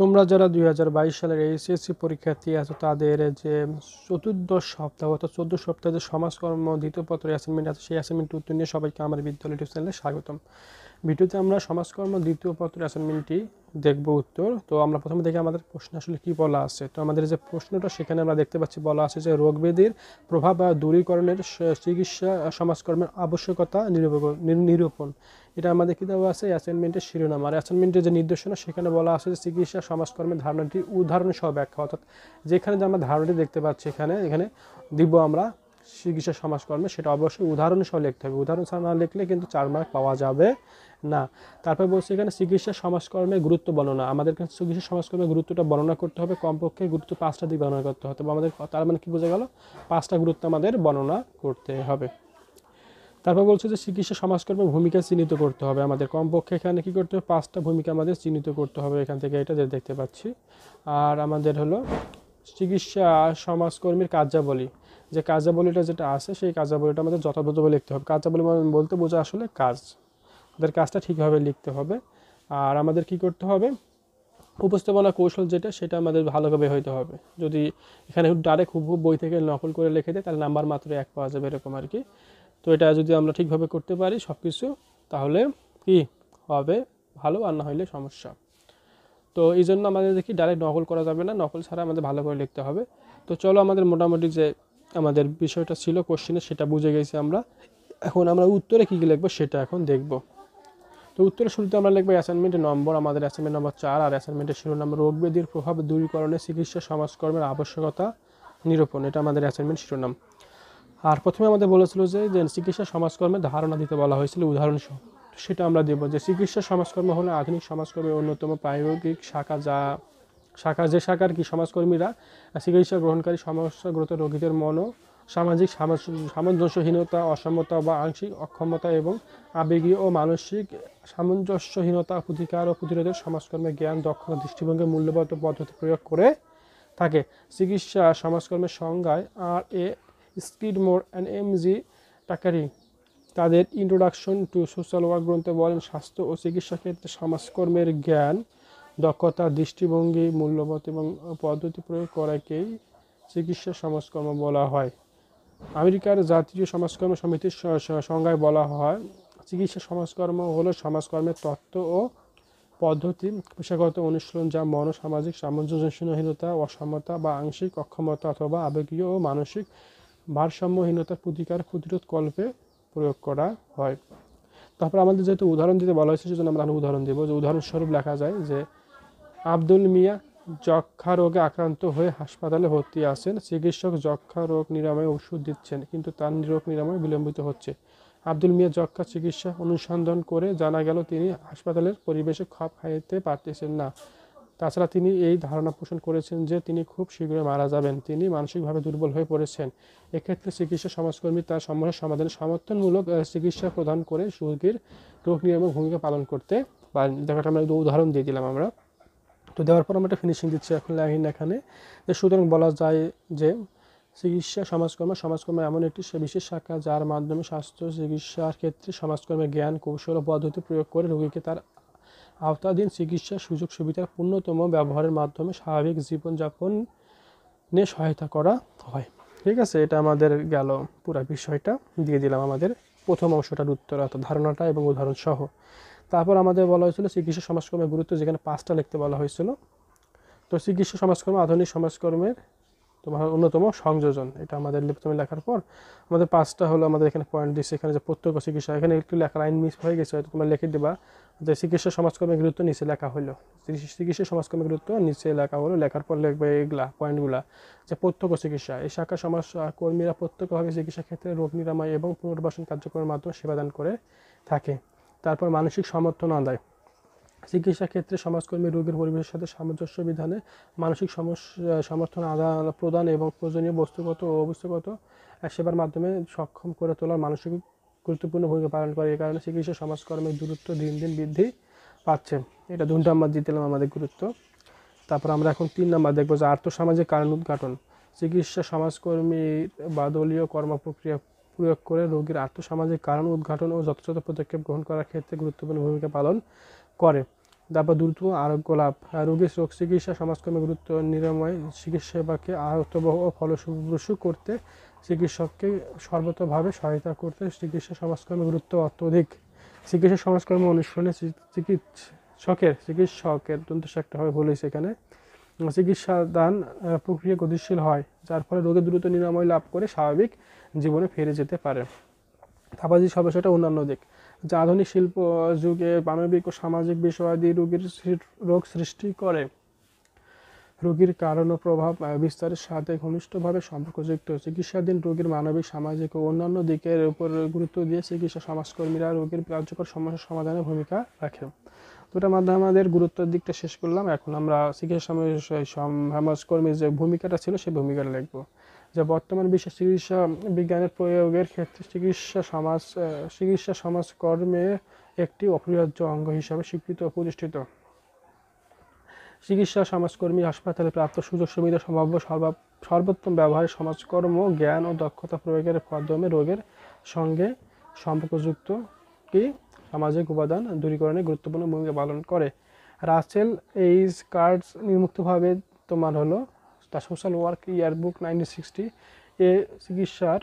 তোমরা যারা দুই সালের এইচএসসি পরীক্ষার্থী আছো তাদের যে চতুর্দশ সপ্তাহ অর্থাৎ চোদ্দ সপ্তাহে যে সমাজকর্ম দ্বিতীয় পত্র অ্যাসাইনমেন্ট আছে সেই অ্যাসাইনমেন্ট উত্তর নিয়ে সবাইকে আমার বিদ্যালয় চ্যানেলে স্বাগতম ভিডিওতে আমরা সমাজকর্ম দ্বিতীয় পত্রের অ্যাসাইনমেন্টটি দেখব উত্তর তো আমরা প্রথমে দেখি আমাদের প্রশ্ন আসলে কি বলা আছে তো আমাদের যে প্রশ্নটা সেখানে আমরা দেখতে পাচ্ছি বলা আছে যে রোগবেদের প্রভাব বা দূরীকরণের চিকিৎসা সমাজকর্মের আবশ্যকতা নিরূপণ এটা আমাদের কী দেওয়া আছে অ্যাসাইনমেন্টের শিরোনাম আর অ্যাসাইনমেন্টের যে নির্দেশনা সেখানে বলা আছে যে চিকিৎসা সমাজকর্মের ধারণাটি উদাহরণ সহ ব্যাখ্যা অর্থাৎ যেখানে যে আমরা ধারণাটি দেখতে পাচ্ছি এখানে এখানে দিব আমরা চিকিৎসা সমাজকর্মে সেটা অবশ্যই উদাহরণ সহ লিখতে হবে উদাহরণ সহ না লিখলে কিন্তু চার মার্ক পাওয়া যাবে না তারপর বলছে এখানে চিকিৎসা সমাজকর্মে গুরুত্ব বর্ণনা আমাদের কাছে চিকিৎসা সমাজকর্মে গুরুত্বটা বর্ণনা করতে হবে কমপক্ষে গুরুত্ব পাঁচটা দিক বর্ণনা করতে হবে আমাদের তার মানে কি বোঝা গেল পাঁচটা গুরুত্ব আমাদের বর্ণনা করতে হবে তারপর বলছে যে চিকিৎসা সমাজকর্মের ভূমিকা চিহ্নিত করতে হবে আমাদের কমপক্ষে এখানে কী করতে হবে পাঁচটা ভূমিকা আমাদের চিহ্নিত করতে হবে এখান থেকে এটা দেখতে পাচ্ছি আর আমাদের হলো চিকিৎসা সমাজকর্মীর কার্যাবলী যে কার্যাবলীটা যেটা আছে সেই কার্যাবলীটা আমাদের যথাযথভাবে লিখতে হবে কার্যাবলী মানে বলতে বোঝা আসলে কাজ তাদের কাজটা ঠিকভাবে লিখতে হবে আর আমাদের কি করতে হবে উপস্থাপনা কৌশল যেটা সেটা আমাদের ভালোভাবে হইতে হবে যদি এখানে ডাইরেক্ট হুব বই থেকে নকল করে লিখে দেয় তাহলে নাম্বার মাত্র এক পাওয়া যাবে এরকম আর কি তো এটা যদি আমরা ঠিকভাবে করতে পারি সব কিছু তাহলে কি হবে ভালো আর না হইলে সমস্যা তো এই জন্য আমাদের দেখি ডাইরেক্ট নকল করা যাবে না নকল ছাড়া আমাদের ভালো করে লিখতে হবে তো চলো আমাদের মোটামুটি যে আমাদের বিষয়টা ছিল কোশ্চেনে সেটা বুঝে গেছি আমরা এখন আমরা উত্তরে কী কী লিখবো সেটা এখন দেখবো তো উত্তরের শুরুতে আমরা লিখবো অ্যাসাইনমেন্টের নম্বর আমাদের অ্যাসাইনমেন্ট নম্বর চার আর অ্যাসাইনমেন্টের শিরোনাম রোগবেদির প্রভাব দূরীকরণে চিকিৎসা সমাজকর্মের আবশ্যকতা নিরূপণ এটা আমাদের অ্যাসাইনমেন্ট শিরোনাম আর প্রথমে আমাদের বলেছিল যে চিকিৎসা সমাজকর্মের ধারণা দিতে বলা হয়েছিল উদাহরণসহ সেটা আমরা দেব যে চিকিৎসা সমাজকর্ম হলো আধুনিক সমাজকর্মের অন্যতম প্রায়োগিক শাখা যা শাখা যে শাখার কি সমাজকর্মীরা চিকিৎসা গ্রহণকারী সমস্যাগ্রত রোগীদের মনো সামাজিক সামঞ্জস্যহীনতা অসমতা বা আংশিক অক্ষমতা এবং আবেগীয় ও মানসিক সামঞ্জস্যহীনতা প্রতিকার ও প্রতিরোধের সমাজকর্মে জ্ঞান দক্ষতা দৃষ্টিভঙ্গি মূল্যবদ্ধ পদ্ধতি প্রয়োগ করে থাকে চিকিৎসা সমাজকর্মের সংজ্ঞায় আর এ স্কিডমোর অ্যান্ড এম জি টাকারি তাদের ইন্ট্রোডাকশন টু সোশ্যাল ওয়ার্ক গ্রন্থে বলেন স্বাস্থ্য ও চিকিৎসা ক্ষেত্রে সমাজকর্মের জ্ঞান দক্ষতা দৃষ্টিভঙ্গি মূল্যবোধ এবং পদ্ধতি প্রয়োগ করাকেই চিকিৎসা সমাজকর্ম বলা হয় আমেরিকার জাতীয় সমাজকর্ম সমিতির সংজ্ঞায় বলা হয় চিকিৎসা সমাজকর্ম হলো সমাজকর্মের তত্ত্ব ও পদ্ধতি পেশাগত অনুশীলন যা মনসামাজিক সামঞ্জস্যহীনতা অসমতা বা আংশিক অক্ষমতা অথবা আবেগীয় ও মানসিক ভারসাম্যহীনতার প্রতিকার প্রতিরোধ কল্পে প্রয়োগ করা হয় তারপর আমাদের যেহেতু উদাহরণ দিতে বলা হয়েছে সেজন্য আমরা উদাহরণ দেবো যে উদাহরণস্বরূপ লেখা যায় যে আব্দুল মিয়া যক্ষা রোগে আক্রান্ত হয়ে হাসপাতালে ভর্তি আছেন চিকিৎসক যক্ষা রোগ নিরাময় ওষুধ দিচ্ছেন কিন্তু তার রোগ নিরাময় বিলম্বিত হচ্ছে আব্দুল মিয়া যক্ষা চিকিৎসা অনুসন্ধান করে জানা গেল তিনি হাসপাতালের পরিবেশে খাপ খাইতে পারতেছেন না তাছাড়া তিনি এই ধারণা পোষণ করেছেন যে তিনি খুব শীঘ্রই মারা যাবেন তিনি মানসিকভাবে দুর্বল হয়ে পড়েছেন এক্ষেত্রে চিকিৎসা সমাজকর্মী তার সমস্যা সমাধানে সমর্থনমূলক চিকিৎসা প্রদান করে রোগীর রোগ নিরাময় ভূমিকা পালন করতে পারেন দেখাটা আমরা উদাহরণ দিয়ে দিলাম আমরা তো দেওয়ার পর আমরা একটা ফিনিশিং দিচ্ছি এখন লাইন এখানে যে সুতরাং বলা যায় যে চিকিৎসা সমাজকর্ম সমাজকর্ম এমন একটি বিশেষ শাখা যার মাধ্যমে স্বাস্থ্য চিকিৎসার ক্ষেত্রে সমাজকর্মের জ্ঞান কৌশল ও পদ্ধতি প্রয়োগ করে রোগীকে তার আওতাধীন চিকিৎসার সুযোগ সুবিধার পূর্ণতম ব্যবহারের মাধ্যমে স্বাভাবিক জীবনযাপনে সহায়তা করা হয় ঠিক আছে এটা আমাদের গেল পুরা বিষয়টা দিয়ে দিলাম আমাদের প্রথম অংশটার উত্তর অর্থাৎ ধারণাটা এবং উদাহরণসহ তারপর আমাদের বলা হয়েছিল চিকিৎসা সমাজকর্মের গুরুত্ব যেখানে পাঁচটা লিখতে বলা হয়েছিল তো চিকিৎসা সমাজকর্ম আধুনিক সমাজকর্মের তোমার অন্যতম সংযোজন এটা আমাদের তুমি লেখার পর আমাদের পাঁচটা হলো আমাদের এখানে পয়েন্ট দিচ্ছে এখানে যে প্রত্যক্ষ চিকিৎসা এখানে একটু লেখা লাইন মিস হয়ে গেছে হয়তো তোমরা লিখে দেবা যে চিকিৎসা সমাজকর্মের গুরুত্ব নিচে লেখা হলো চিকিৎসা সমাজকর্মের গুরুত্ব নিচে লেখা হলো লেখার পর লিখবে এগুলা পয়েন্টগুলো যে প্রত্যক্ষ চিকিৎসা এই শাখা সমাজ কর্মীরা প্রত্যক্ষভাবে চিকিৎসা ক্ষেত্রে রোগ নিরাময় এবং পুনর্বাসন কার্যক্রমের মাধ্যমে সেবাদান করে থাকে তারপর মানসিক সমর্থন আদায় চিকিৎসা ক্ষেত্রে সমাজকর্মী রোগীর পরিবেশের সাথে সামঞ্জস্য বিধানে মানসিক সমস্যা সমর্থন আদান প্রদান এবং প্রয়োজনীয় বস্তুগত ও অবস্থাগত সেবার মাধ্যমে সক্ষম করে তোলার মানসিক গুরুত্বপূর্ণ ভূমিকা পালন করে এই কারণে চিকিৎসা সমাজকর্মের দূরত্ব দিন দিন বৃদ্ধি পাচ্ছে এটা দু নম্বর জিতলাম আমাদের গুরুত্ব তারপর আমরা এখন তিন নাম্বার দেখবো যে আর্থসামাজিক কারণ উদ্ঘাটন চিকিৎসা সমাজকর্মী বা দলীয় কর্মপ্রক্রিয়া প্রয়োগ করে রোগীর আর্থসামাজিক কারণ উদ্ঘাটন ও যথাযথ পদক্ষেপ গ্রহণ করার ক্ষেত্রে গুরুত্বপূর্ণ ভূমিকা পালন করে তারপর দ্রুত আরোগ্য লাভ রোগীর রোগ চিকিৎসা সমাজকর্মে গুরুত্ব নিরাময় চিকিৎসা সেবাকে আয়ত্তবহ ও ফলসুপ্রসু করতে চিকিৎসককে সর্বতভাবে সহায়তা করতে চিকিৎসা সমাজকর্মে গুরুত্ব অত্যধিক চিকিৎসা সমাজকর্ম অনুসরণে চিকিৎসকের চিকিৎসকের দন্ত একটা হবে বলেই সেখানে চিকিৎসা দান প্রক্রিয়া গতিশীল হয় যার ফলে রোগের দ্রুত নিরাময় লাভ করে স্বাভাবিক জীবনে ফিরে যেতে পারে থাপাজি সমস্যাটা অন্যান্য দিক যা আধুনিক শিল্প যুগে মানবিক ও সামাজিক বিষয়াদি রোগীর রোগ সৃষ্টি করে রোগীর কারণ ও প্রভাব বিস্তারের সাথে ঘনিষ্ঠভাবে সম্পর্কযুক্ত চিকিৎসাধীন রোগীর মানবিক সামাজিক ও অন্যান্য দিকের উপর গুরুত্ব দিয়ে চিকিৎসা সমাজকর্মীরা রোগীর কার্যকর সমস্যা সমাধানে ভূমিকা রাখে দুটার মাধ্যমে আমাদের গুরুত্বের দিকটা শেষ করলাম এখন আমরা চিকিৎসা সমাজকর্মীর যে ভূমিকাটা ছিল সেই ভূমিকাটা লিখবো যা বর্তমান বিশ্ব চিকিৎসা বিজ্ঞানের প্রয়োগের ক্ষেত্রে চিকিৎসা সমাজ চিকিৎসা সমাজকর্মে একটি অপরিহার্য অঙ্গ হিসাবে স্বীকৃত প্রতিষ্ঠিত চিকিৎসা সমাজকর্মী হাসপাতালে প্রাপ্ত সুযোগ সুবিধা সম্ভাব্য সর্বোত্তম ব্যবহারে সমাজকর্ম জ্ঞান ও দক্ষতা প্রয়োগের মাধ্যমে রোগের সঙ্গে সম্পর্কযুক্ত কি সামাজিক উপাদান দূরীকরণে গুরুত্বপূর্ণ ভূমিকা পালন করে রাসেল এইচ কার্ডস নির্মুক্তভাবে তোমার হলো the social work yearbook nineteen sixty এ চিকিৎসার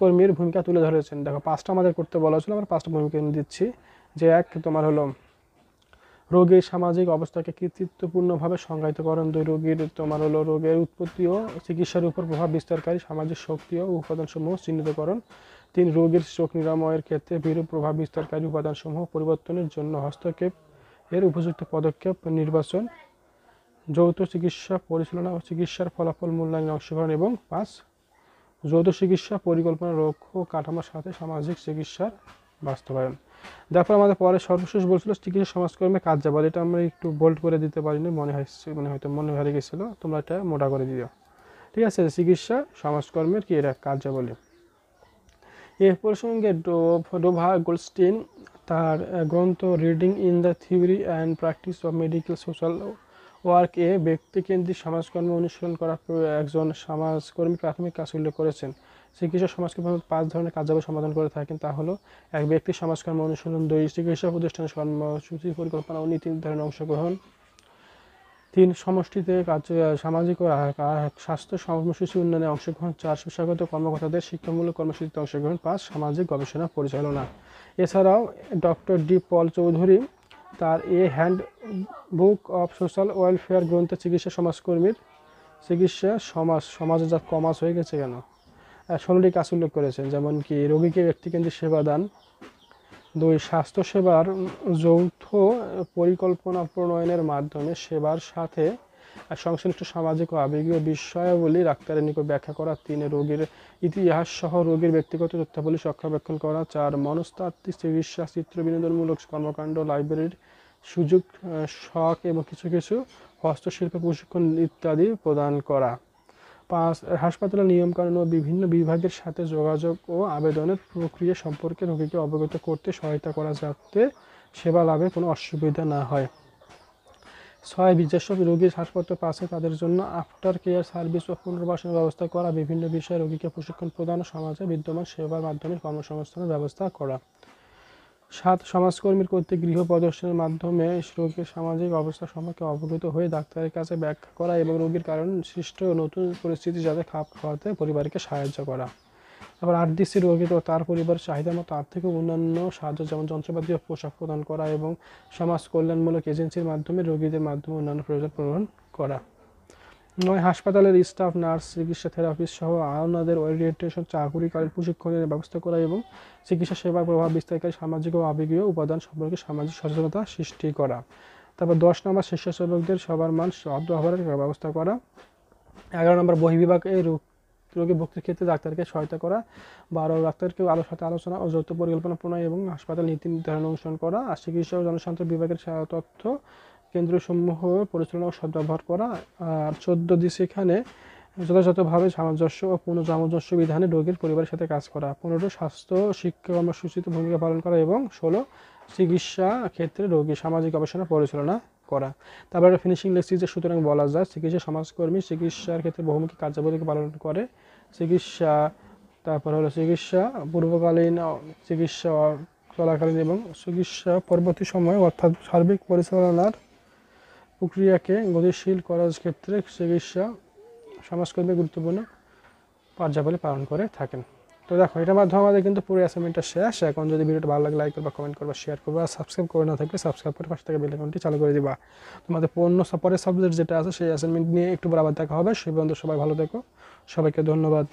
কর্মীর ভূমিকা তুলে ধরেছেন দেখো পাঁচটা আমাদের করতে বলা হয়েছিল আমরা পাঁচটা ভূমিকা দিচ্ছি যে এক তোমার হলো রোগীর সামাজিক অবস্থাকে কৃতিত্বপূর্ণভাবে সংজ্ঞায়িত করেন দুই রোগীর তোমার হলো রোগের উৎপত্তি ও চিকিৎসার উপর প্রভাব বিস্তারকারী সামাজিক শক্তি ও উপাদানসমূহ চিহ্নিতকরণ তিন রোগীর শোক নিরাময়ের ক্ষেত্রে বিরূপ প্রভাব বিস্তারকারী উপাদানসমূহ পরিবর্তনের জন্য হস্তক্ষেপ এর উপযুক্ত পদক্ষেপ নির্বাচন যৌথ চিকিৎসা পরিচালনা ও চিকিৎসার ফলাফল মূল্যায়ন অংশগ্রহণ এবং পাঁচ যৌথ চিকিৎসা পরিকল্পনা লক্ষ্য কাঠামোর সাথে সামাজিক চিকিৎসার বাস্তবায়ন তারপর আমাদের পরে সর্বশেষ বলছিল চিকিৎসা সমাজকর্মে কাজ যাবার এটা আমরা একটু বোল্ড করে দিতে পারিনি মনে হয় মানে হয়তো মনে হারিয়ে গেছিলো তোমরা এটা মোটা করে দিও ঠিক আছে চিকিৎসা সমাজকর্মের কি এটা কাজ যাবলে এ প্রসঙ্গে ডোভা গোলস্টিন তার গ্রন্থ reading in the theory and practice of medical social work এ ব্যক্তিকেন্দ্রিক সমাজকর্ম অনুশীলন করা একজন সমাজকর্মী প্রাথমিক কাজ উল্লেখ করেছেন চিকিৎসক সমাজকে পাঁচ ধরনের কার্যাবলী সমাধান করে থাকেন তা হলো এক ব্যক্তি সমাজকর্ম অনুশীলন দুই চিকিৎসা প্রতিষ্ঠান কর্মসূচি পরিকল্পনা ও নীতি নির্ধারণে অংশগ্রহণ তিন সমষ্টিতে কাজ সামাজিক ও স্বাস্থ্য কর্মসূচি উন্নয়নে অংশগ্রহণ চার পেশাগত কর্মকর্তাদের শিক্ষামূলক কর্মসূচিতে অংশগ্রহণ পাঁচ সামাজিক গবেষণা পরিচালনা এছাড়াও ডক্টর ডি পল চৌধুরী তার a handbook of social welfare গ্রন্থে চিকিৎসা সমাজকর্মীর চিকিৎসা সমাজ সমাজে যা কমাস হয়ে গেছে কেন ষোলোটি কাজ উল্লেখ করেছেন যেমন কি রোগীকে ব্যক্তিকেন্দ্রিক সেবা দান দুই স্বাস্থ্যসেবার যৌথ পরিকল্পনা প্রণয়নের মাধ্যমে সেবার সাথে সংশ্লিষ্ট সামাজিক ও আবেগীয় বিষয়াবলী ডাক্তারের নিকট ব্যাখ্যা করা তিন রোগীর ইতিহাস সহ রোগীর ব্যক্তিগত তথ্যাবলী সক্ষাবেক্ষণ করা চার মনস্তাত্ত্বিক চিকিৎসা চিত্র বিনোদনমূলক কর্মকাণ্ড লাইব্রেরির সুযোগ শখ এবং কিছু কিছু হস্তশিল্প প্রশিক্ষণ ইত্যাদি প্রদান করা পাঁচ হাসপাতালের নিয়মকানুন ও বিভিন্ন বিভাগের সাথে যোগাযোগ ও আবেদনের প্রক্রিয়া সম্পর্কে রোগীকে অবগত করতে সহায়তা করা যাতে সেবা লাভে কোনো অসুবিধা না হয় ছয় বিশেষজ্ঞ রোগীর হাসপাতাল পাশে তাদের জন্য আফটার কেয়ার সার্ভিস ও পুনর্বাসনের ব্যবস্থা করা বিভিন্ন বিষয়ে রোগীকে প্রশিক্ষণ প্রদান ও সমাজে বিদ্যমান সেবার মাধ্যমে কর্মসংস্থানের ব্যবস্থা করা সাত সমাজকর্মীর কর্তৃক গৃহ প্রদর্শনের মাধ্যমে রোগীর সামাজিক অবস্থা সম্পর্কে অবগত হয়ে ডাক্তারের কাছে ব্যাখ্যা করা এবং রোগীর কারণ সৃষ্ট নতুন পরিস্থিতি যাতে খাপ খাওয়াতে পরিবারকে সাহায্য করা আবার আরডিসি রোগী তো তার পরিবার চাহিদা মতো আর্থিক অন্যান্য সাহায্য যেমন যন্ত্রপাতি ও পোশাক প্রদান করা এবং সমাজ কল্যাণমূলক এজেন্সির মাধ্যমে রোগীদের মাধ্যমে অন্যান্য প্রয়োজন পূরণ করা নয় হাসপাতালের স্টাফ নার্স চিকিৎসা থেরাপিস্ট সহ আনাদের ওরিয়েন্টেশন চাকুরিকালীন প্রশিক্ষণের ব্যবস্থা করা এবং চিকিৎসা সেবার প্রভাব বিস্তারকারী সামাজিক ও আবেগীয় উপাদান সম্পর্কে সামাজিক সচেতনতা সৃষ্টি করা তারপর দশ নম্বর স্বেচ্ছাসেবকদের সবার মান সদ্য ব্যবস্থা করা এগারো নম্বর বহিবিভাগে রোগী ভক্তির ক্ষেত্রে ডাক্তারকে সহায়তা করা বা আরও ডাক্তারকে আলোর সাথে আলোচনা ও যৌথ পরিকল্পনা প্রণয় এবং হাসপাতাল নীতি নির্ধারণ অনুসরণ করা আর চিকিৎসা ও জনস্বাস্থ্য বিভাগের তথ্য কেন্দ্রসমূহ পরিচালনা ও সদ্ব্যবহার করা আর চোদ্দ দিস এখানে যথাযথভাবে সামঞ্জস্য ও পূর্ণ সামঞ্জস্য বিধানে রোগীর পরিবারের সাথে কাজ করা পনেরো স্বাস্থ্য শিক্ষা কর্মসূচিতে ভূমিকা পালন করা এবং ষোলো চিকিৎসা ক্ষেত্রে রোগী সামাজিক গবেষণা পরিচালনা করা তারপরে ফিনিশিং লেখছি যে সুতরাং বলা যায় চিকিৎসা সমাজকর্মী চিকিৎসার ক্ষেত্রে বহুমুখী কার্যাবলীকে পালন করে চিকিৎসা তারপর হলো চিকিৎসা পূর্বকালীন চিকিৎসা চলাকালীন এবং চিকিৎসা পরবর্তী সময়ে অর্থাৎ সার্বিক পরিচালনার প্রক্রিয়াকে গতিশীল করার ক্ষেত্রে চিকিৎসা সমাজকর্মী গুরুত্বপূর্ণ কার্যাবলী পালন করে থাকেন তো দেখো এটার মাধ্যমে আমাদের কিন্তু পুরো অ্যাসাইনমেন্টটা শেষ এখন যদি ভিডিওটা ভালো লাগে লাইক করবা কমেন্ট করবা শেয়ার করবা সাবস্ক্রাইব করে না থাকলে সাবস্ক্রাইব করে পাশে থেকে বেলাইকনটি চালু করে দিবা তোমাদের পণ্য পরের সাবজেক্ট যেটা আছে সেই অ্যাসাইনমেন্ট নিয়ে একটু বারবার দেখা হবে সেই বন্ধু সবাই ভালো থেকো সবাইকে ধন্যবাদ